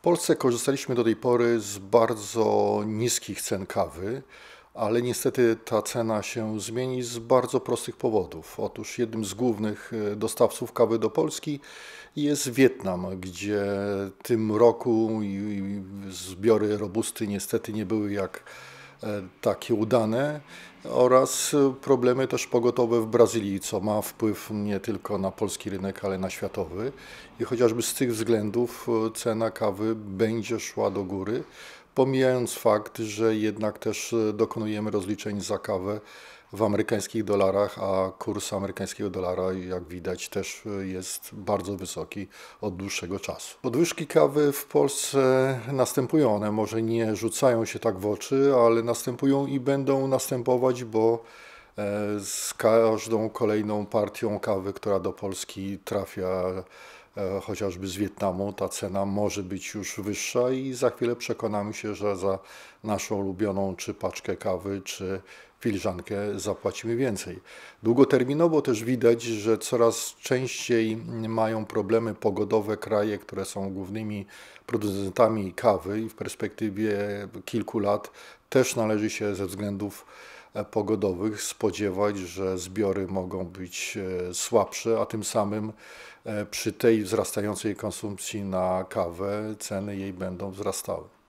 W Polsce korzystaliśmy do tej pory z bardzo niskich cen kawy, ale niestety ta cena się zmieni z bardzo prostych powodów. Otóż jednym z głównych e, dostawców kawy do Polski jest Wietnam, gdzie tym roku zbiory robusty niestety nie były jak E, takie udane oraz e, problemy też pogotowe w Brazylii, co ma wpływ nie tylko na polski rynek, ale na światowy. I chociażby z tych względów e, cena kawy będzie szła do góry, pomijając fakt, że jednak też dokonujemy rozliczeń za kawę w amerykańskich dolarach, a kurs amerykańskiego dolara, jak widać, też e, jest bardzo wysoki od dłuższego czasu. Podwyżki kawy w Polsce następują. One może nie rzucają się tak w oczy, ale następują i będą następować, bo e, z każdą kolejną partią kawy, która do Polski trafia, E, chociażby z Wietnamu, ta cena może być już wyższa i za chwilę przekonamy się, że za naszą ulubioną czy paczkę kawy, czy filiżankę zapłacimy więcej. Długoterminowo też widać, że coraz częściej mają problemy pogodowe kraje, które są głównymi producentami kawy i w perspektywie kilku lat też należy się ze względów E, pogodowych spodziewać, że zbiory mogą być e, słabsze, a tym samym e, przy tej wzrastającej konsumpcji na kawę ceny jej będą wzrastały.